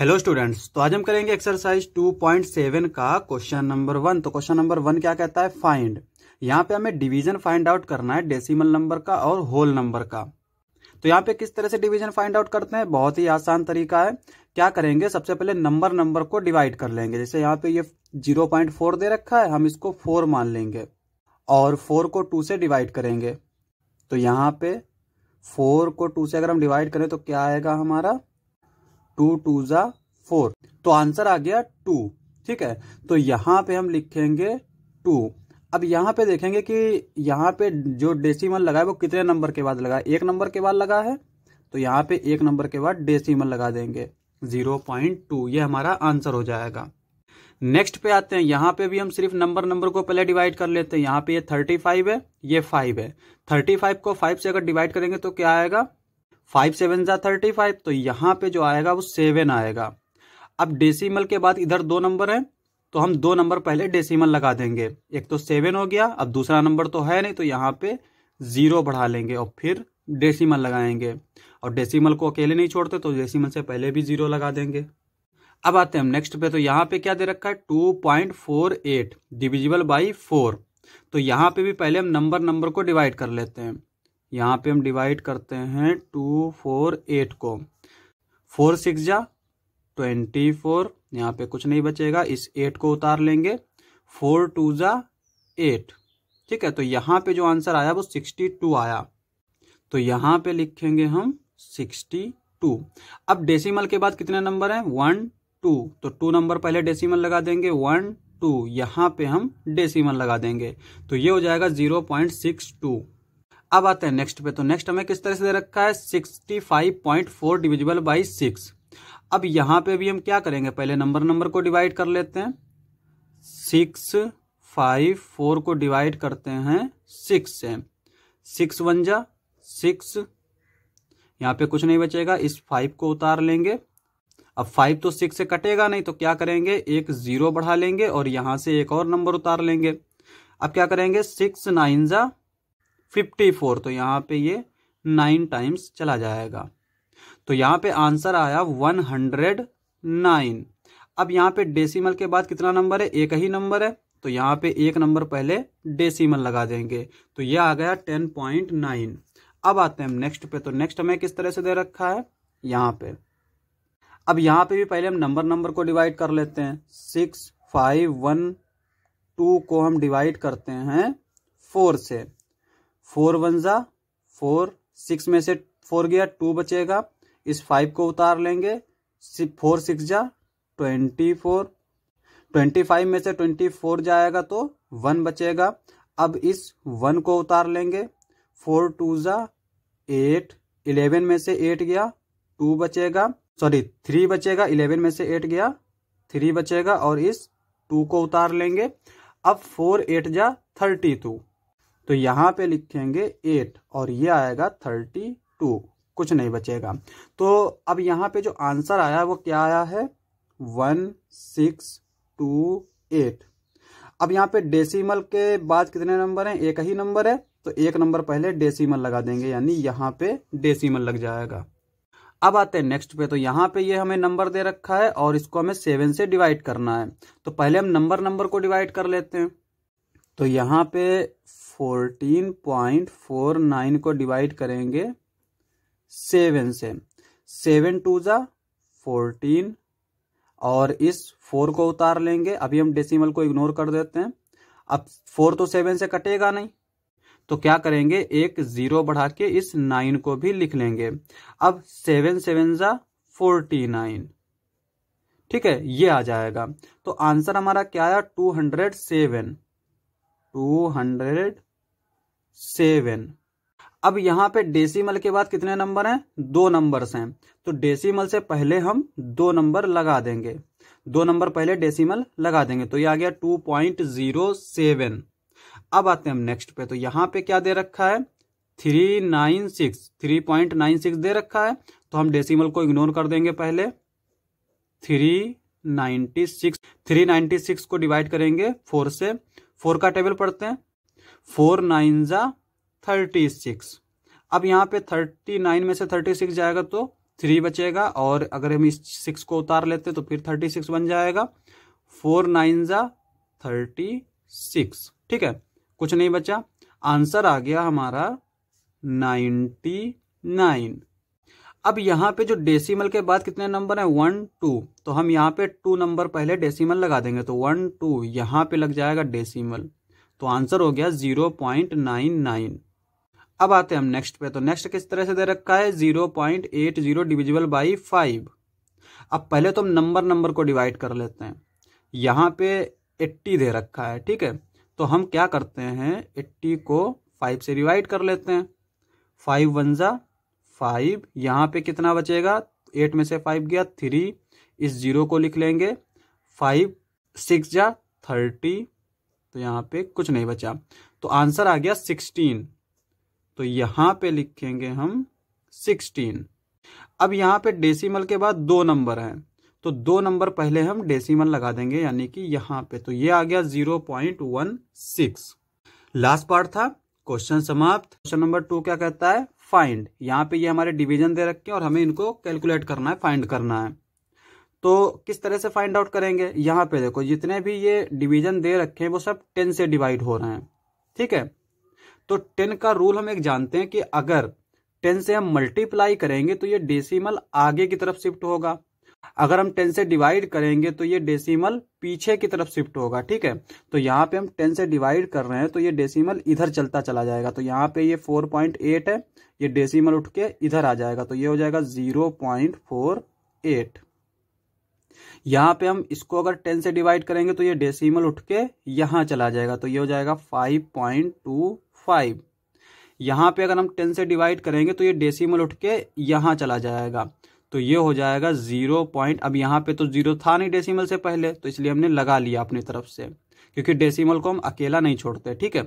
hello students तो आज हम करेंगे एक्सरसाइज 2.7 का क्वेश्चन नंबर वन तो क्वेश्चन नंबर वन क्या कहता है फाइंड यहाँ पे हमें डिवीजन फाइंड आउट करना है डेसिमल नंबर का और होल नंबर का तो यहाँ पे किस तरह से डिवीजन फाइंड आउट करते हैं बहुत ही आसान तरीका है क्या करेंगे सबसे पहले नंबर नंबर को डिवाइड कर लेंगे जैसे यहाँ पे ये जीरो पॉइंट फोर दे रखा है हम इसको फोर मान लेंगे और फोर को टू से डिवाइड करेंगे तो यहाँ पे फोर को टू से अगर हम डिवाइड करें तो क्या आएगा हमारा टू टू जा फोर तो आंसर आ गया टू ठीक है तो यहां पे हम लिखेंगे टू अब यहां पे देखेंगे कि यहाँ पे जो डेसिमल लगा है वो कितने नंबर के बाद लगा है एक नंबर के बाद लगा है तो यहां पे एक नंबर के बाद डेसिमल लगा देंगे जीरो पॉइंट टू ये हमारा आंसर हो जाएगा नेक्स्ट पे आते हैं यहां पे भी हम सिर्फ नंबर नंबर को पहले डिवाइड कर लेते हैं यहां पे ये थर्टी फाइव है ये फाइव है थर्टी फाइव को फाइव से अगर डिवाइड करेंगे तो क्या आएगा फाइव सेवन ज़ा थर्टी फाइव तो यहाँ पे जो आएगा वो सेवन आएगा अब डेसिमल के बाद इधर दो नंबर हैं तो हम दो नंबर पहले डेसिमल लगा देंगे एक तो सेवन हो गया अब दूसरा नंबर तो है नहीं तो यहाँ पे ज़ीरो बढ़ा लेंगे और फिर डेसिमल लगाएंगे और डेसिमल को अकेले नहीं छोड़ते तो डेसिमल से पहले भी ज़ीरो लगा देंगे अब आते हैं हम नेक्स्ट पे तो यहाँ पे क्या दे रखा है two point four eight divisible by four तो यहाँ पे भी पहले हम नंबर नंबर को डिवाइड कर लेते हैं यहाँ पे हम डिवाइड करते हैं टू फोर एट को फोर सिक्स जा ट्वेंटी फोर यहाँ पे कुछ नहीं बचेगा इस एट को उतार लेंगे फोर टू जा एट ठीक है तो यहाँ पे जो आंसर आया वो सिक्सटी टू आया तो यहाँ पे लिखेंगे हम सिक्सटी टू अब डेसिमल के बाद कितने नंबर हैं वन टू तो टू नंबर पहले डेसिमल लगा देंगे वन टू यहाँ पे हम डेसिमल लगा देंगे तो ये हो जाएगा जीरो पॉइंट सिक्स टू अब आते हैं नेक्स्ट पे तो नेक्स्ट हमें किस तरह से दे रखा है sixty five point four divisible by six अब यहां पे भी हम क्या करेंगे पहले नंबर नंबर को डिवाइड कर लेते हैं सिक्स फाइव फोर को डिवाइड करते हैं सिक्स से सिक्स वन जा सिक्स यहाँ पे कुछ नहीं बचेगा इस फाइव को उतार लेंगे अब फाइव तो सिक्स से कटेगा नहीं तो क्या करेंगे एक जीरो बढ़ा लेंगे और यहां से एक और नंबर उतार लेंगे अब क्या करेंगे सिक्स नाइन जा फिफ्टी फोर तो यहाँ पे ये नाइन टाइम्स चला जाएगा तो यहाँ पे आंसर आया वन हंड्रेड नाइन अब यहाँ पे डेसिमल के बाद कितना नंबर है एक ही नंबर है तो यहाँ पे एक नंबर पहले डेसिमल लगा देंगे तो ये आ गया टेन पॉइंट नाइन अब आते हैं हम नेक्स्ट पे तो नेक्स्ट हमें किस तरह से दे रखा है यहाँ पे अब यहाँ पे भी पहले हम नंबर नंबर को डिवाइड कर लेते हैं सिक्स फाइव वन टू को हम डिवाइड करते हैं फोर से फोर वन ज़ा फोर सिक्स में से फोर गया टू बचेगा इस फाइव को उतार लेंगे फोर सिक्स जा ट्वेंटी फोर ट्वेंटी फाइव में से ट्वेंटी फोर जाएगा तो वन बचेगा अब इस वन को उतार लेंगे फोर टू ज़ा एट इलेवन में से एट गया टू बचेगा सॉरी थ्री बचेगा इलेवन में से एट गया थ्री बचेगा और इस टू को उतार लेंगे अब फोर एट जा थर्टी टू तो यहाँ पे लिखेंगे एट और ये आएगा थर्टी टू कुछ नहीं बचेगा तो अब यहाँ पे जो आंसर आया वो क्या आया है वन सिक्स टू एट अब यहाँ पे डेसिमल के बाद कितने नंबर हैं एक ही नंबर है तो एक नंबर पहले डेसिमल लगा देंगे यानी यहाँ पे डेसिमल लग जाएगा अब आते हैं नेक्स्ट पे तो यहाँ पे ये हमें नंबर दे रखा है और इसको हमें सेवन से डिवाइड करना है तो पहले हम नंबर नंबर को डिवाइड कर लेते हैं तो यहाँ पे फोर्टीन पॉइंट फोर नाइन को डिवाइड करेंगे सेवन से सेवन टू ज़ा फोर्टीन और इस फोर को उतार लेंगे अभी हम डेसिमल को इग्नोर कर देते हैं अब फोर तो सेवन से कटेगा नहीं तो क्या करेंगे एक जीरो बढ़ा के इस नाइन को भी लिख लेंगे अब सेवन सेवन ज़ा फोर्टी नाइन ठीक है ये आ जाएगा तो आंसर हमारा क्या आया two hundred seven two hundred seven अब यहाँ पे डेसिमल के बाद कितने नंबर हैं दो नंबर्स हैं तो डेसिमल से पहले हम दो नंबर लगा देंगे दो नंबर पहले डेसिमल लगा देंगे तो ये आ गया टू पॉइंट जीरो सेवन अब आते हैं हम नेक्स्ट पे तो यहाँ पे क्या दे रखा है three nine six three point nine six दे रखा है तो हम डेसिमल को इग्नोर कर देंगे पहले three ninety six three ninety six को डिवाइड करेंगे फोर से फोर का टेबल पढ़ते हैं फोर नाइन ज़ा थर्टी सिक्स अब यहाँ पे थर्टी नाइन में से थर्टी सिक्स जाएगा तो थ्री बचेगा और अगर हम इस सिक्स को उतार लेते तो फिर थर्टी सिक्स बन जाएगा फोर नाइन ज़ा थर्टी सिक्स ठीक है कुछ नहीं बचा आंसर आ गया हमारा नाइन्टी नाइन अब यहाँ पे जो डेसिमल के बाद कितने नंबर हैं वन टू तो हम यहाँ पे टू नंबर पहले डेसिमल लगा देंगे तो वन टू यहाँ पे लग जाएगा डेसिमल तो आंसर हो गया जीरो पॉइंट नाइन नाइन अब आते हैं हम नेक्स्ट पे तो नेक्स्ट किस तरह से दे रखा है zero point eight zero divisible by five अब पहले तो हम नंबर नंबर को डिवाइड कर लेते हैं यहाँ पे एट्टी दे रखा है ठीक है तो हम क्या करते हैं एट्टी को फाइव से डिवाइड कर लेते हैं फाइव वन ज़ा फाइव यहाँ पे कितना बचेगा एट में से फाइव गया थ्री इस जीरो को लिख लेंगे फाइव सिक्स जा थर्टी तो यहाँ पे कुछ नहीं बचा तो आंसर आ गया सिक्सटीन तो यहाँ पे लिखेंगे हम सिक्सटीन अब यहाँ पे डेसिमल के बाद दो नंबर हैं तो दो नंबर पहले हम डेसिमल लगा देंगे यानी कि यहाँ पे तो ये आ गया zero point one six last part था क्वेश्चन समाप्त क्वेश्चन नंबर टू क्या कहता है फाइंड यहाँ पे ये यह हमारे डिवीजन दे रखे हैं और हमें इनको कैलकुलेट करना है फाइंड करना है तो किस तरह से फाइंड आउट करेंगे यहाँ पे देखो जितने भी ये डिवीजन दे रखे हैं वो सब टेन से डिवाइड हो रहे हैं ठीक है तो टेन का रूल हम एक जानते हैं कि अगर टेन से हम मल्टीप्लाई करेंगे तो ये डेसिमल आगे की तरफ शिफ्ट होगा अगर हम टेन से डिवाइड करेंगे तो ये डेसिमल पीछे की तरफ शिफ्ट होगा ठीक है तो यहाँ पे हम टेन से डिवाइड कर रहे हैं तो ये डेसिमल इधर चलता चला जाएगा तो यहाँ पे ये फोर पॉइंट एट है ये डेसिमल उठ के इधर आ जाएगा तो ये हो जाएगा जीरो पॉइंट फोर एट यहाँ पे हम इसको अगर टेन से डिवाइड करेंगे तो ये डेसिमल उठ के यहाँ चला जाएगा तो ये हो जाएगा फाइव पॉइंट टू फाइव यहाँ पे अगर हम टेन से डिवाइड करेंगे तो ये डेसिमल उठ के यहाँ चला जाएगा तो ये हो जाएगा जीरो पॉइंट अब यहाँ पे तो जीरो था नहीं डेसीमल से पहले तो इसलिए हमने लगा लिया अपनी तरफ से क्योंकि डेसीमल को हम अकेला नहीं छोड़ते ठीक है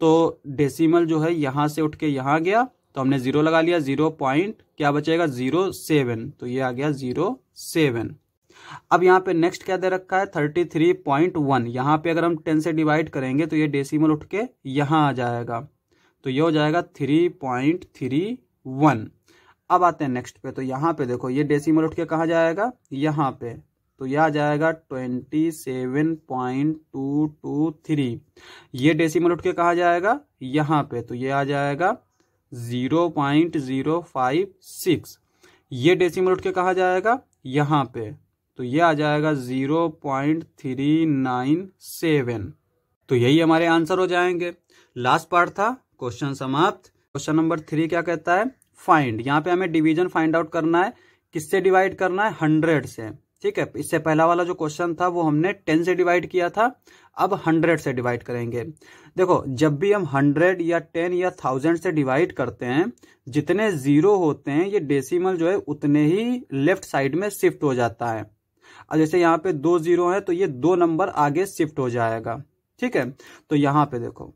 तो डेसीमल जो है यहाँ से उठ के यहाँ गया तो हमने जीरो लगा लिया जीरो पॉइंट क्या बचेगा जीरो सेवन तो ये आ गया जीरो सेवन अब यहाँ पे नेक्स्ट क्या दे रखा है थर्टी थ्री पॉइंट वन यहाँ पे अगर हम टेन से डिवाइड करेंगे तो ये डेसिमल उठ के यहाँ आ जाएगा तो ये हो जाएगा थ्री पॉइंट थ्री वन अब आते हैं नेक्स्ट पे तो यहाँ पे देखो ये डेसिमल उठ के कहा जाएगा यहाँ पे तो यह आ जाएगा twenty seven point two two three ये डेसिमल उठ के कहा जाएगा यहाँ पे तो ये आ जाएगा zero point zero five six ये डेसिमल उठ के कहा जाएगा यहाँ पे तो ये आ जाएगा zero point three nine seven तो यही हमारे आंसर हो जाएंगे लास्ट पार्ट था क्वेश्चन समाप्त क्वेश्चन नंबर थ्री क्या कहता है फाइंड यहाँ पे हमें डिवीजन फाइंड आउट करना है किससे डिवाइड करना है हंड्रेड से ठीक है इससे पहला वाला जो क्वेश्चन था वो हमने टेन से डिवाइड किया था अब हंड्रेड से डिवाइड करेंगे देखो जब भी हम हंड्रेड या टेन या थाउजेंड से डिवाइड करते हैं जितने जीरो होते हैं ये डेसिमल जो है उतने ही लेफ्ट साइड में शिफ्ट हो जाता है और जैसे यहाँ पे दो जीरो है तो ये दो नंबर आगे शिफ्ट हो जाएगा ठीक है तो यहाँ पे देखो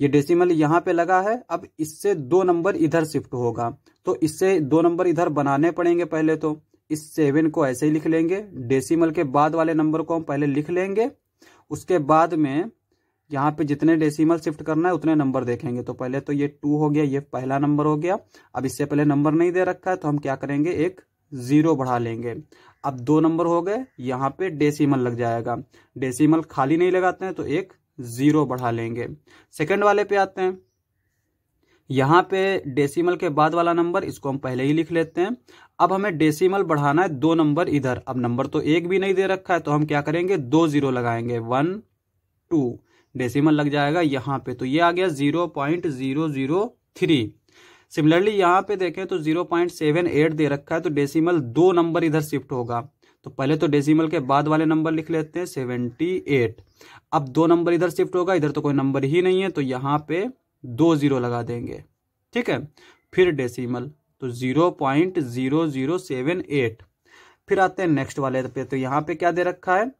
ये डेसिमल यहाँ पे लगा है अब इससे दो नंबर इधर शिफ्ट होगा तो इससे दो नंबर इधर बनाने पड़ेंगे पहले तो इस सेवन को ऐसे ही लिख लेंगे डेसिमल के बाद वाले नंबर को हम पहले लिख लेंगे उसके बाद में यहाँ पे जितने डेसिमल शिफ्ट करना है उतने नंबर देखेंगे तो पहले तो ये टू हो गया ये पहला नंबर हो गया अब इससे पहले नंबर नहीं दे रखा है तो हम क्या करेंगे एक जीरो बढ़ा लेंगे अब दो नंबर हो गए यहाँ पे डेसिमल लग जाएगा डेसिमल खाली नहीं लगाते हैं तो एक जीरो बढ़ा लेंगे सेकंड वाले पे आते हैं यहाँ पे डेसिमल के बाद वाला नंबर इसको हम पहले ही लिख लेते हैं अब हमें डेसिमल बढ़ाना है दो नंबर इधर अब नंबर तो एक भी नहीं दे रखा है तो हम क्या करेंगे दो जीरो लगाएंगे वन टू डेसिमल लग जाएगा यहाँ पे तो ये आ गया zero point zero zero three similarly यहाँ पे देखें तो जीरो पॉइंट सेवन एट दे रखा है तो डेसिमल दो नंबर इधर शिफ्ट होगा तो पहले तो डेसिमल के बाद वाले नंबर लिख लेते हैं सेवेंटी एट अब दो नंबर इधर शिफ्ट होगा इधर तो कोई नंबर ही नहीं है तो यहाँ पे दो जीरो लगा देंगे ठीक है फिर डेसीमल तो zero point zero zero seven eight फिर आते हैं नेक्स्ट वाले पे तो यहाँ पे क्या दे रखा है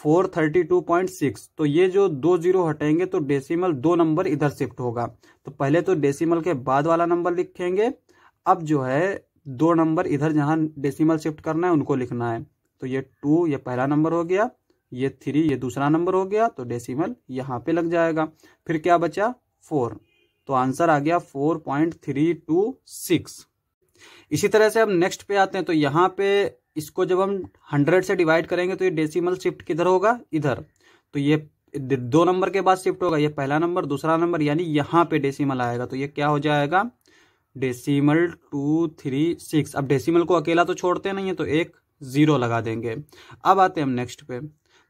four thirty two point six तो ये जो दो जीरो हटेंगे तो डेसिमल दो नंबर इधर शिफ्ट होगा तो पहले तो डेसिमल के बाद वाला नंबर लिखेंगे अब जो है दो नंबर इधर जहां डेसिमल शिफ्ट करना है उनको लिखना है तो ये टू ये पहला नंबर हो गया ये थ्री ये दूसरा नंबर हो गया तो डेसिमल यहाँ पे लग जाएगा फिर क्या बचा फोर तो आंसर आ गया four point three two six इसी तरह से अब नेक्स्ट पे आते हैं तो यहाँ पे इसको जब हम हंड्रेड से डिवाइड करेंगे तो ये डेसिमल शिफ्ट किधर होगा इधर तो ये दो नंबर के बाद शिफ्ट होगा ये पहला नंबर दूसरा नंबर यानी यहाँ पे डेसिमल आएगा तो ये क्या हो जाएगा डेसिमल टू थ्री सिक्स अब डेसिमल को अकेला तो छोड़ते नहीं है तो एक ज़ीरो लगा देंगे अब आते हैं हम नेक्स्ट पे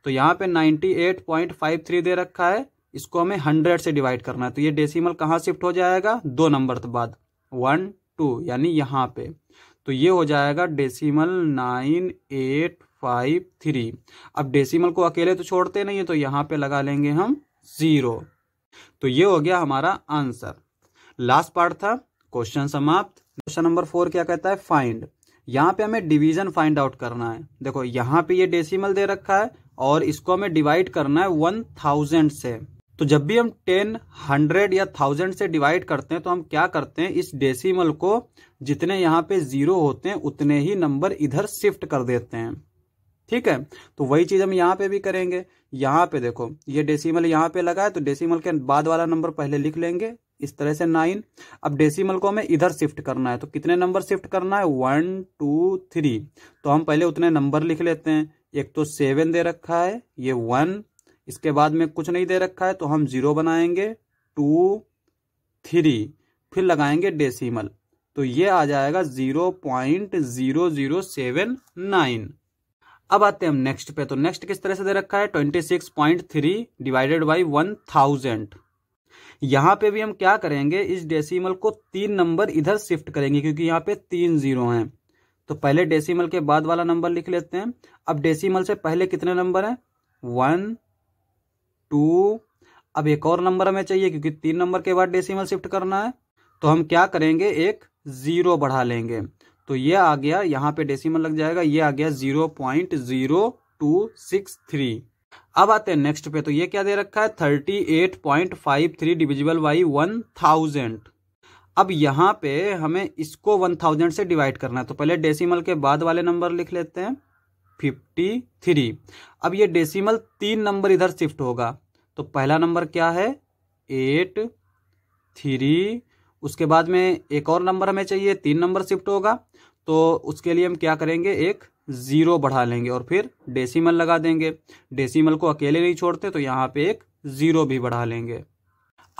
तो यहाँ पे थ्री दे रखा है इसको हमें हंड्रेड से डिवाइड करना है तो ये डेसीमल कहाँ शिफ्ट हो जाएगा दो नंबर के बाद वन टू यानी यहाँ पे तो ये हो जाएगा decimal nine eight five three अब डेसिमल को अकेले तो छोड़ते नहीं है तो यहाँ पे लगा लेंगे हम ज़ीरो तो ये हो गया हमारा आंसर लास्ट पार्ट था क्वेश्चन समाप्त क्वेश्चन नंबर फोर क्या कहता है फाइंड यहाँ पे हमें डिवीजन फाइंड आउट करना है देखो यहाँ पे ये डेसिमल दे रखा है और इसको हमें डिवाइड करना है वन थाउजेंड से तो जब भी हम टेन हंड्रेड या थाउजेंड से डिवाइड करते हैं तो हम क्या करते हैं इस डेसिमल को जितने यहाँ पे जीरो होते हैं उतने ही नंबर इधर शिफ्ट कर देते हैं ठीक है तो वही चीज हम यहाँ पे भी करेंगे यहाँ पे देखो ये डेसिमल यहाँ पे लगा है तो डेसिमल के बाद वाला नंबर पहले लिख लेंगे इस तरह से नाइन अब डेसिमल को हमें इधर शिफ्ट करना है तो कितने नंबर शिफ्ट करना है वन टू थ्री तो हम पहले उतने नंबर लिख लेते हैं एक तो सेवन दे रखा है ये वन इसके बाद में कुछ नहीं दे रखा है तो हम जीरो बनाएंगे टू थ्री फिर लगाएंगे डेसिमल तो ये आ जाएगा zero point zero zero seven nine अब आते हैं हम नेक्स्ट पे तो नेक्स्ट किस तरह से दे रखा है twenty six point three divided by one thousand यहां पे भी हम क्या करेंगे इस डेसिमल को तीन नंबर इधर शिफ्ट करेंगे क्योंकि यहां पे तीन जीरो हैं तो पहले डेसिमल के बाद वाला नंबर लिख लेते हैं अब डेसिमल से पहले कितने नंबर हैं वन टू अब एक और नंबर हमें चाहिए क्योंकि तीन नंबर के बाद डेसिमल शिफ्ट करना है तो हम क्या करेंगे एक जीरो बढ़ा लेंगे तो ये आ गया यहाँ पे डेसिमल लग जाएगा ये आ गया zero point zero two six three अब आते हैं नेक्स्ट पे तो ये क्या दे रखा है thirty eight point five three divisible by one thousand अब यहाँ पे हमें इसको वन थाउजेंड से डिवाइड करना है तो पहले डेसिमल के बाद वाले नंबर लिख लेते हैं फिफ्टी थ्री अब ये डेसिमल तीन नंबर इधर शिफ्ट होगा तो पहला नंबर क्या है एट थ्री उसके बाद में एक और नंबर हमें चाहिए तीन नंबर शिफ्ट होगा तो उसके लिए हम क्या करेंगे एक ज़ीरो बढ़ा लेंगे और फिर डेसिमल लगा देंगे डेसिमल को अकेले नहीं छोड़ते तो यहाँ पे एक ज़ीरो भी बढ़ा लेंगे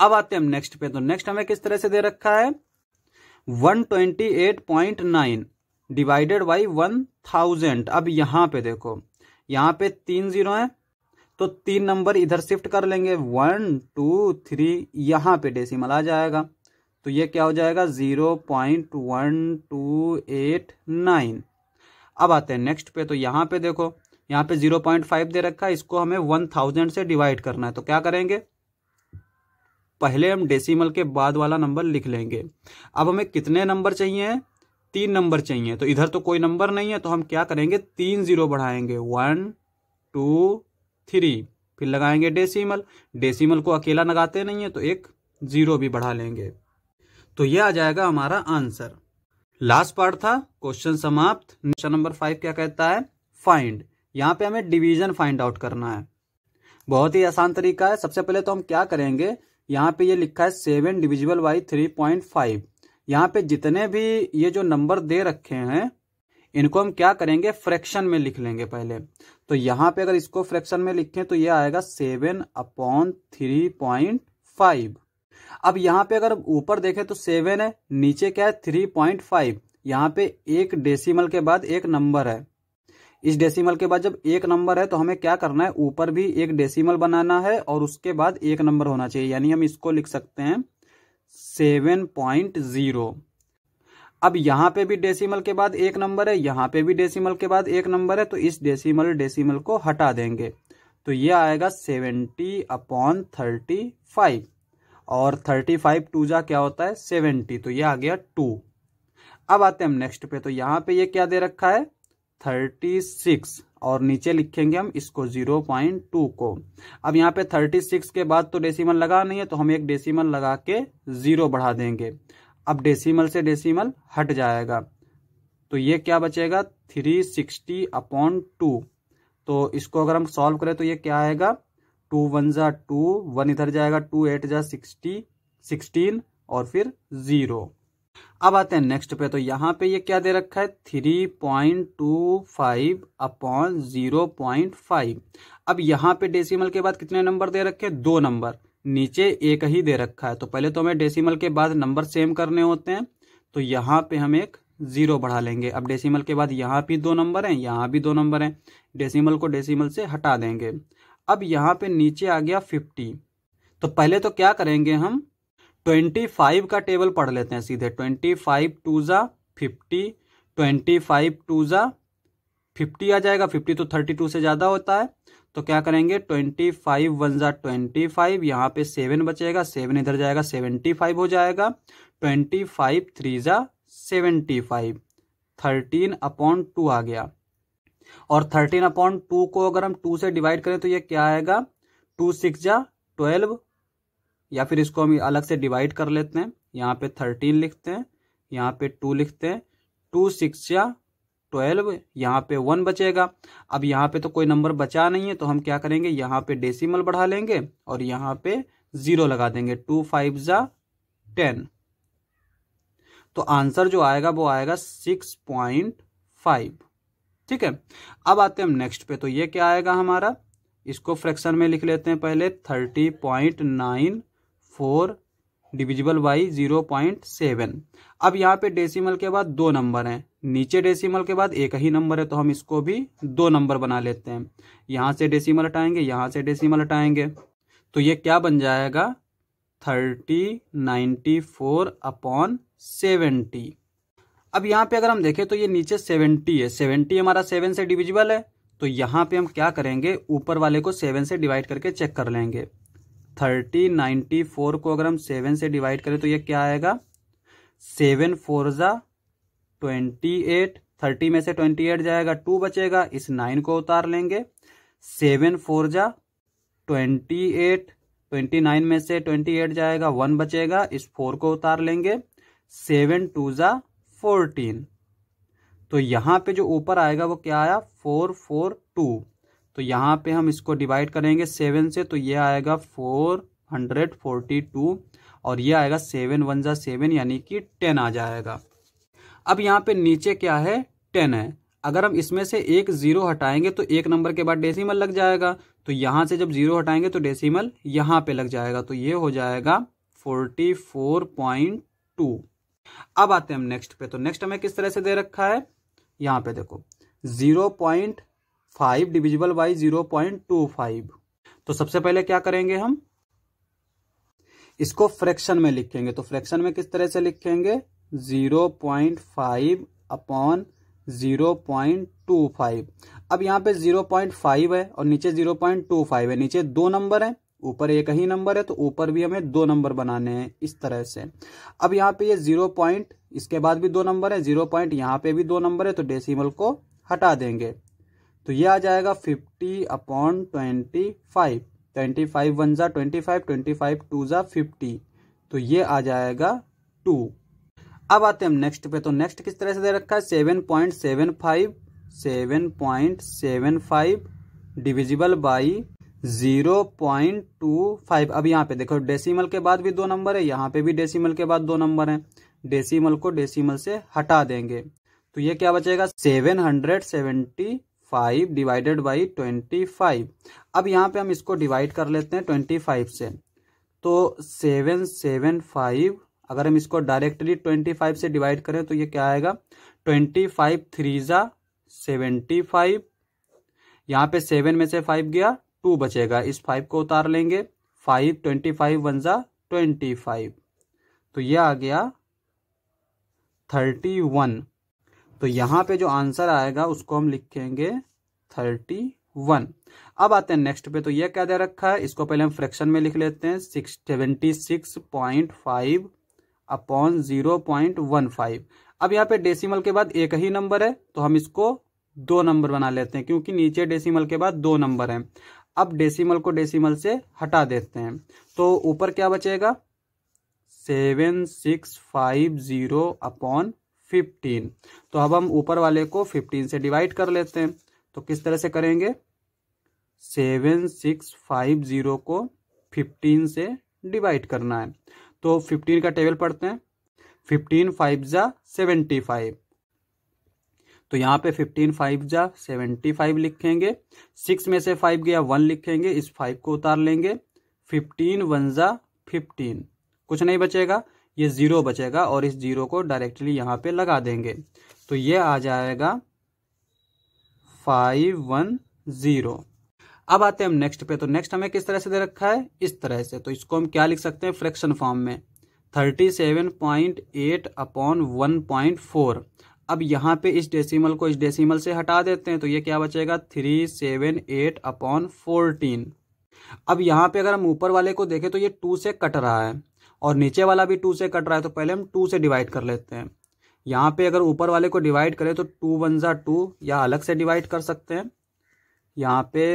अब आते हैं हम नेक्स्ट पे तो नेक्स्ट हमें किस तरह से दे रखा है one twenty eight point nine divided by one thousand अब यहाँ पे देखो यहाँ पे तीन जीरो हैं तो तीन नंबर इधर शिफ्ट कर लेंगे वन टू थ्री यहाँ पे डेसिमल आ जाएगा तो ये क्या हो जाएगा zero point one two eight nine अब आते हैं नेक्स्ट पे तो यहाँ पे देखो यहाँ पे जीरो पॉइंट फाइव दे रखा है इसको हमें वन थाउजेंड से डिवाइड करना है तो क्या करेंगे पहले हम डेसिमल के बाद वाला नंबर लिख लेंगे अब हमें कितने नंबर चाहिए तीन नंबर चाहिए तो इधर तो कोई नंबर नहीं है तो हम क्या करेंगे तीन जीरो बढ़ाएंगे वन टू थ्री फिर लगाएंगे डेसिमल डेसिमल को अकेला लगाते नहीं है तो एक जीरो भी बढ़ा लेंगे तो यह आ जाएगा हमारा आंसर लास्ट पार्ट था क्वेश्चन समाप्त क्वेश्चन नंबर फाइव क्या कहता है फाइंड यहाँ पे हमें डिवीजन फाइंड आउट करना है बहुत ही आसान तरीका है सबसे पहले तो हम क्या करेंगे यहाँ पे ये लिखा है seven divisible by three point five यहाँ पे जितने भी ये जो नंबर दे रखे हैं इनको हम क्या करेंगे फ्रैक्शन में लिख लेंगे पहले तो यहाँ पे अगर इसको फ्रैक्शन में लिखें तो ये आएगा seven upon three point five अब यहाँ पे अगर ऊपर देखें तो सेवन है नीचे क्या है थ्री पॉइंट फाइव यहाँ पे एक डेसिमल के बाद एक नंबर है इस डेसिमल के बाद जब एक नंबर है तो हमें क्या करना है ऊपर भी एक डेसिमल बनाना है और उसके बाद एक नंबर होना चाहिए यानी हम इसको लिख सकते हैं सेवन पॉइंट ज़ीरो अब यहाँ पे भी डेसिमल के बाद एक नंबर है यहाँ पे भी डेसिमल के बाद एक नंबर है तो इस डेसिमल डेसिमल को हटा देंगे तो ये आएगा सेवेंटी अपॉन थर्टी फाइव और थर्टी फाइव टू जा क्या होता है सेवेंटी तो ये आ गया टू अब आते हैं हम नेक्स्ट पे तो यहाँ पे ये क्या दे रखा है थर्टी सिक्स और नीचे लिखेंगे हम इसको जीरो पॉइंट टू को अब यहाँ पे थर्टी सिक्स के बाद तो डेसिमल लगा नहीं है तो हम एक डेसिमल लगा के जीरो बढ़ा देंगे अब डेसिमल से डेसिमल हट जाएगा तो ये क्या बचेगा थ्री सिक्सटी अपॉन टू तो इसको अगर हम सॉल्व करें तो ये क्या आएगा टू वन जा टू वन इधर जाएगा टू एट जा सिक्सटी सिक्सटीन और फिर जीरो अब आते हैं नेक्स्ट पे तो यहाँ पे ये क्या दे रखा है three point two five upon zero point five अब यहाँ पे डेसिमल के बाद कितने नंबर दे रखे दो नंबर नीचे एक ही दे रखा है तो पहले तो हमें डेसिमल के बाद नंबर सेम करने होते हैं तो यहाँ पे हम एक जीरो बढ़ा लेंगे अब डेसीमल के बाद यहाँ भी दो नंबर हैं यहाँ भी दो नंबर हैं डेसीमल को डेसीमल से हटा देंगे अब यहाँ पे नीचे आ गया फिफ्टी तो पहले तो क्या करेंगे हम ट्वेंटी फाइव का टेबल पढ़ लेते हैं सीधे ट्वेंटी फाइव टू ज़ा फिफ्टी ट्वेंटी फाइव टू ज़ा फिफ्टी आ जाएगा फिफ्टी तो थर्टी टू से ज़्यादा होता है तो क्या करेंगे ट्वेंटी फाइव वन ज़ा ट्वेंटी फाइव यहाँ पे सेवन बचेगा सेवन इधर जाएगा सेवेंटी फाइव हो जाएगा ट्वेंटी फाइव थ्री ज़ा seventy five thirteen upon two आ गया और थर्टीन अपॉन टू को अगर हम टू से डिवाइड करें तो ये क्या आएगा टू सिक्स जा ट्वेल्व या फिर इसको हम अलग से डिवाइड कर लेते हैं यहाँ पे थर्टीन लिखते हैं यहाँ पे टू लिखते हैं टू सिक्स या ट्वेल्व यहाँ पे वन बचेगा अब यहाँ पे तो कोई नंबर बचा नहीं है तो हम क्या करेंगे यहाँ पे डेसिमल बढ़ा लेंगे और यहाँ पे जीरो लगा देंगे टू फाइव जा टेन तो आंसर जो आएगा वो आएगा सिक्स पॉइंट फाइव ठीक है अब आते हैं हम नेक्स्ट पे तो ये क्या आएगा हमारा इसको फ्रैक्शन में लिख लेते हैं पहले thirty point nine four divisible by zero point seven अब यहाँ पे डेसिमल के बाद दो नंबर हैं नीचे डेसिमल के बाद एक ही नंबर है तो हम इसको भी दो नंबर बना लेते हैं यहाँ से डेसिमल हटाएंगे यहाँ से डेसिमल हटाएंगे तो ये क्या बन जाएगा thirty ninety four upon seventy अब यहाँ पे अगर हम देखें तो ये नीचे सेवेंटी है सेवेंटी हमारा सेवन से डिविजिबल है तो यहाँ पे हम क्या करेंगे ऊपर वाले को सेवन से डिवाइड करके चेक कर लेंगे थर्टी नाइन्टी फोर को अगर हम सेवन से डिवाइड करें तो ये क्या आएगा सेवन फोर ज़ा ट्वेंटी एट थर्टी में से ट्वेंटी एट जाएगा टू बचेगा इस नाइन को उतार लेंगे सेवन फोर जा ट्वेंटी एट ट्वेंटी नाइन में से ट्वेंटी एट जाएगा वन बचेगा इस फोर को उतार लेंगे सेवन टू जा फोरटीन तो यहाँ पे जो ऊपर आएगा वो क्या आया फोर फोर टू तो यहाँ पे हम इसको डिवाइड करेंगे सेवन से तो ये आएगा फोर हंड्रेड फोर्टी टू और ये आएगा सेवन वन ज़ा सेवन यानी कि टेन आ जाएगा अब यहाँ पे नीचे क्या है टेन है अगर हम इसमें से एक ज़ीरो हटाएंगे तो एक नंबर के बाद डेसिमल लग जाएगा तो यहाँ से जब ज़ीरो हटाएंगे तो डेसीमल यहाँ पे लग जाएगा तो ये हो जाएगा फोर्टी फोर पॉइंट टू अब आते हैं हम नेक्स्ट पे तो नेक्स्ट हमें किस तरह से दे रखा है यहाँ पे देखो zero point five divisible by zero point two five तो सबसे पहले क्या करेंगे हम इसको फ्रैक्शन में लिखेंगे तो फ्रैक्शन में किस तरह से लिखेंगे zero point five upon zero point two five अब यहां पे जीरो पॉइंट फाइव है और नीचे जीरो पॉइंट टू फाइव है नीचे दो नंबर है ऊपर एक ही नंबर है तो ऊपर भी हमें दो नंबर बनाने हैं इस तरह से अब यहां पे ये जीरो पॉइंट इसके बाद भी दो नंबर है जीरो पॉइंट यहां पे भी दो नंबर है तो डेसिमल को हटा देंगे तो ये आ जाएगा fifty upon twenty five twenty five one ज़ा twenty five twenty five two ज़ा फिफ्टी तो ये आ जाएगा टू अब आते हैं नेक्स्ट पे तो नेक्स्ट किस तरह से दे रखा है seven point seven five seven point seven five divisible by zero point two five अब यहाँ पे देखो डेसिमल के बाद भी दो नंबर है यहाँ पे भी डेसिमल के बाद दो नंबर है डेसिमल को डेसिमल से हटा देंगे तो ये क्या बचेगा seven hundred seventy five divided by twenty five अब यहाँ पे हम इसको डिवाइड कर लेते हैं ट्वेंटी फाइव से तो सेवन सेवन फाइव अगर हम इसको डायरेक्टली ट्वेंटी फाइव से डिवाइड करें तो ये क्या आएगा ट्वेंटी फाइव थ्री ज़ा सेवेंटी फाइव यहाँ पे सेवन में से फाइव गया टू बचेगा इस फाइव को उतार लेंगे फाइव ट्वेंटी फाइव वन ज़ा ट्वेंटी फाइव तो ये आ गया थर्टी वन तो यहां पे जो आंसर आएगा उसको हम लिखेंगे थर्टी वन अब आते हैं नेक्स्ट पे तो ये क्या दे रखा है इसको पहले हम फ्रैक्शन में लिख लेते हैं six seventy six point five upon zero point one five अब यहाँ पे डेसिमल के बाद एक ही नंबर है तो हम इसको दो नंबर बना लेते हैं क्योंकि नीचे डेसिमल के बाद दो नंबर है अब डेसीमल को डेसीमल से हटा देते हैं तो ऊपर क्या बचेगा seven six five zero upon fifteen तो अब हम ऊपर वाले को फिफ्टीन से डिवाइड कर लेते हैं तो किस तरह से करेंगे सेवन सिक्स फाइव जीरो को फिफ्टीन से डिवाइड करना है तो फिफ्टीन का टेबल पढ़ते हैं फिफ्टीन फाइव जा सेवेंटी फाइव तो यहाँ पे फिफ्टीन फाइव जा सेवेंटी फाइव लिखेंगे सिक्स में से फाइव गया वन लिखेंगे इस फाइव को उतार लेंगे फिफ्टीन वन जा फिफ्टीन कुछ नहीं बचेगा ये ज़ीरो बचेगा और इस ज़ीरो को डायरेक्टली यहाँ पे लगा देंगे तो ये आ जाएगा फाइव वन ज़ीरो अब आते हैं हम नेक्स्ट पे तो नेक्स्ट हमें किस तरह से दे रखा है इस तरह से तो इसको हम क्या लिख सकते हैं फ्रैक्शन फॉर्म में thirty seven point eight upon one point four अब यहाँ पे इस डेसिमल को इस डेसिमल से हटा देते हैं तो ये क्या बचेगा three seven eight upon fourteen अब यहाँ पे अगर हम ऊपर वाले को देखें तो ये टू से कट रहा है और नीचे वाला भी टू से कट रहा है तो पहले हम टू से डिवाइड कर लेते हैं यहाँ पे अगर ऊपर वाले को डिवाइड करें तो टू वन ज़ा टू या अलग से डिवाइड कर सकते हैं यहाँ पे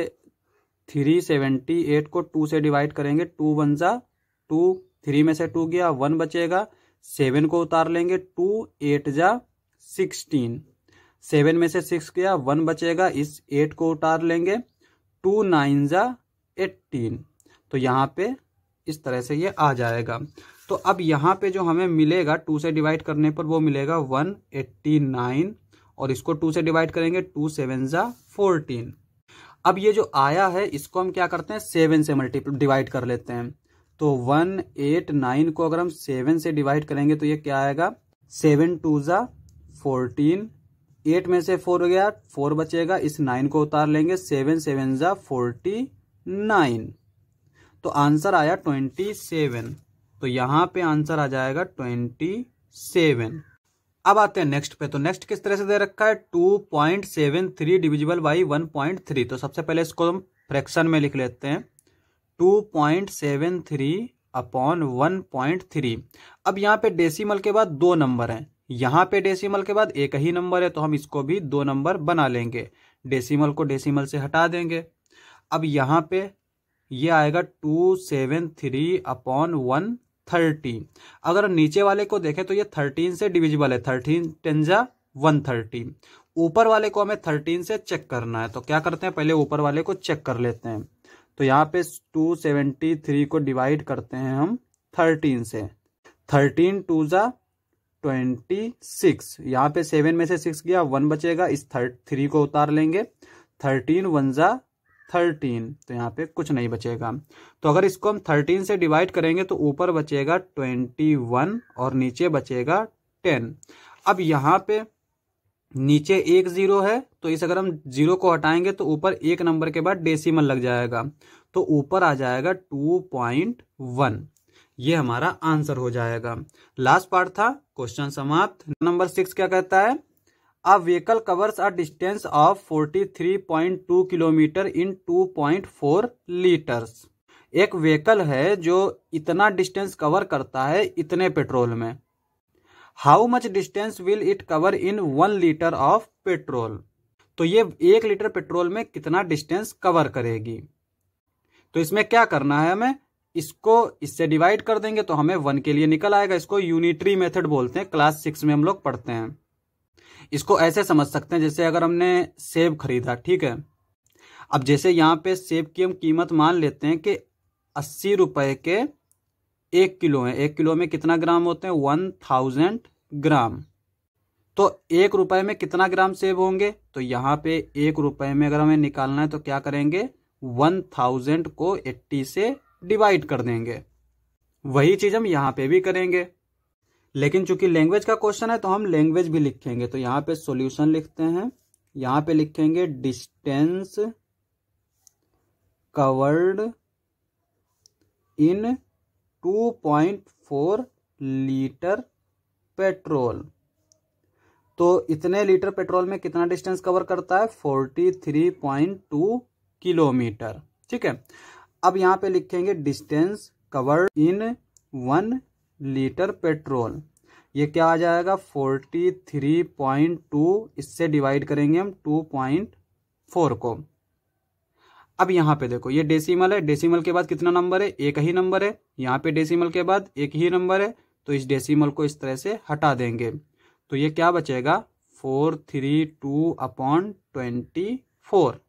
थ्री सेवेंटी एट को टू से डिवाइड करेंगे टू वन ज़ा टू थ्री में से टू गया वन बचेगा सेवन को उतार लेंगे टू एट ज़ा सिक्सटीन सेवन में से सिक्स गया वन बचेगा इस एट को उतार लेंगे टू नाइन ज़ा एट्टीन तो यहाँ पे इस तरह से ये आ जाएगा तो अब यहाँ पे जो हमें मिलेगा टू से डिवाइड करने पर वो मिलेगा वन एट्टी नाइन और इसको टू से डिवाइड करेंगे टू सेवन ज़ा फोर्टीन अब ये जो आया है इसको हम क्या करते हैं सेवन से मल्टी डिवाइड कर लेते हैं तो वन एट नाइन को अगर हम सेवन से डिवाइड करेंगे तो ये क्या आएगा सेवन टू ज़ा फोर्टीन एट में से फोर हो गया फोर बचेगा इस नाइन को उतार लेंगे सेवन सेवन ज़ा फोर्टी नाइन तो आंसर आया ट्वेंटी सेवन तो यहाँ पे आंसर आ जाएगा ट्वेंटी सेवन अब आते हैं नेक्स्ट पे तो नेक्स्ट किस तरह से दे रखा है two point seven three divisible by one point three तो सबसे पहले इसको हम फ्रैक्शन में लिख लेते हैं two point seven three upon one point three अब यहाँ पे डेसीमल के बाद दो नंबर हैं यहाँ पे डेसीमल के बाद एक ही नंबर है तो हम इसको भी दो नंबर बना लेंगे डेसीमल को डेसीमल से हटा देंगे अब यहाँ पे ये आएगा two seven three upon one thirty अगर नीचे वाले को देखें तो ये थर्टीन से डिविजिबल है थर्टीन टेंजा वन थर्टी ऊपर वाले को हमें थर्टीन से चेक करना है तो क्या करते हैं पहले ऊपर वाले को चेक कर लेते हैं तो यहाँ पे टू सेवेंटी थ्री को डिवाइड करते हैं हम थर्टीन से थर्टीन टू ज़ा ट्वेंटी सिक्स यहाँ पे सेवन में से सिक्स गया वन बचेगा इस थर्ट थ्री को उतार लेंगे थर्टीन वन ज़ा थर्टीन तो यहाँ पे कुछ नहीं बचेगा तो अगर इसको हम थर्टीन से डिवाइड करेंगे तो ऊपर बचेगा ट्वेंटी वन और नीचे बचेगा टेन अब यहाँ पे नीचे एक जीरो है तो इस अगर हम जीरो को हटाएंगे तो ऊपर एक नंबर के बाद डेसिमल लग जाएगा तो ऊपर आ जाएगा टू पॉइंट वन ये हमारा आंसर हो जाएगा लास्ट पार्ट था क्वेश्चन समाप्त नंबर सिक्स क्या कहता है a vehicle covers a distance of 43.2 kilometre in 2.4 litres एक व्हीकल है जो इतना डिस्टेंस कवर करता है इतने पेट्रोल में how much distance will it cover in one litre of petrol तो ये एक लीटर पेट्रोल में कितना डिस्टेंस कवर करेगी तो इसमें क्या करना है हमें इसको इससे डिवाइड कर देंगे तो हमें वन के लिए निकल आएगा इसको यूनिटरी मेथड बोलते हैं क्लास सिक्स में हम लोग पढ़ते हैं इसको ऐसे समझ सकते हैं जैसे अगर हमने सेब खरीदा ठीक है अब जैसे यहाँ पे सेब की हम कीमत मान लेते हैं कि अस्सी रुपये के एक किलो है एक किलो में कितना ग्राम होते हैं वन थाउजेंड ग्राम तो एक रुपये में कितना ग्राम सेब होंगे तो यहाँ पे एक रुपये में अगर हमें निकालना है तो क्या करेंगे वन थाउजेंड को एट्टी से डिवाइड कर देंगे वही चीज़ हम यहाँ पे भी करेंगे लेकिन चूंकि लैंग्वेज का क्वेश्चन है तो हम लैंग्वेज भी लिखेंगे तो यहाँ पे सॉल्यूशन लिखते हैं यहाँ पे लिखेंगे distance covered in 2.4 litre petrol तो इतने लीटर पेट्रोल में कितना डिस्टेंस कवर करता है 43.2 किलोमीटर ठीक है अब यहाँ पे लिखेंगे distance covered in one litre petrol ये क्या आ जाएगा फोर्टी थ्री पॉइंट टू इससे डिवाइड करेंगे हम टू पॉइंट फोर को अब यहाँ पे देखो ये डेसिमल है डेसिमल के बाद कितना नंबर है एक ही नंबर है यहाँ पे डेसिमल के बाद एक ही नंबर है तो इस डेसिमल को इस तरह से हटा देंगे तो ये क्या बचेगा four three two upon twenty four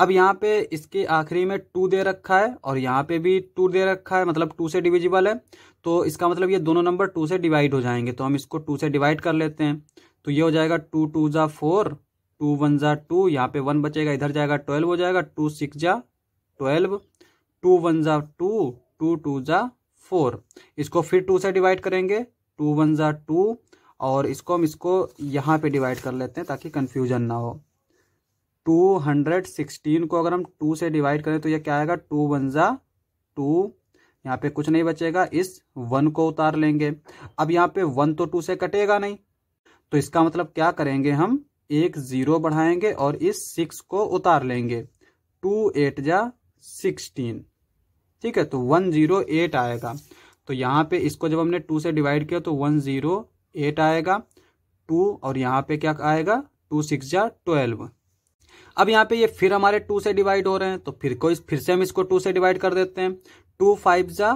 अब यहाँ पे इसके आखिरी में टू दे रखा है और यहाँ पे भी टू दे रखा है मतलब टू से डिविजिबल है तो इसका मतलब ये दोनों नंबर टू से डिवाइड हो जाएंगे तो हम इसको टू से डिवाइड कर लेते हैं तो ये हो जाएगा टू टू ज़ा फोर टू वन ज़ा टू यहाँ पे वन बचेगा इधर जाएगा ट्वेल्व हो जाएगा टू सिक्स ज़ा ट्वेल्व टू वन ज़ा टू टू टू ज़ा फोर इसको फिर टू से डिवाइड करेंगे टू वन ज़ा टू और इसको हम इसको यहाँ पे डिवाइड कर लेते हैं ताकि कन्फ्यूजन ना हो टू हंड्रेड सिक्सटीन को अगर हम टू से डिवाइड करें तो ये क्या आएगा टू वन ज़ा टू यहाँ पे कुछ नहीं बचेगा इस वन को उतार लेंगे अब यहाँ पे वन तो टू से कटेगा नहीं तो इसका मतलब क्या करेंगे हम एक ज़ीरो बढ़ाएंगे और इस सिक्स को उतार लेंगे टू एट जा सिक्सटीन ठीक है तो वन ज़ीरो एट आएगा तो यहाँ पे इसको जब हमने टू से डिवाइड किया तो वन ज़ीरो एट आएगा टू और यहाँ पे क्या आएगा टू सिक्स जा ट्वेल्व अब यहाँ पे ये फिर हमारे टू से डिवाइड हो रहे हैं तो फिर को फिर से हम इसको टू से डिवाइड कर देते हैं टू फाइव जा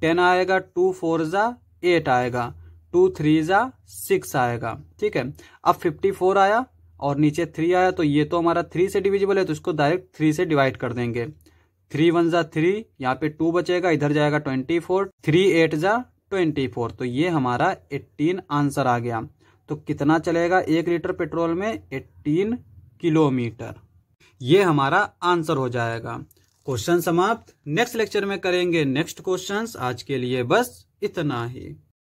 टेन आएगा टू फोर जा एट आएगा टू थ्री जा सिक्स आएगा ठीक है अब फिफ्टी फोर आया और नीचे थ्री आया तो ये तो हमारा थ्री से डिविजिबल है तो इसको डायरेक्ट थ्री से डिवाइड कर देंगे थ्री वन जा थ्री यहाँ पे टू बचेगा इधर जाएगा ट्वेंटी फोर थ्री एट जा ट्वेंटी फोर तो ये हमारा एट्टीन आंसर आ गया तो कितना चलेगा एक लीटर पेट्रोल में एट्टीन किलोमीटर ये हमारा आंसर हो जाएगा क्वेश्चन समाप्त नेक्स्ट लेक्चर में करेंगे नेक्स्ट क्वेश्चंस आज के लिए बस इतना ही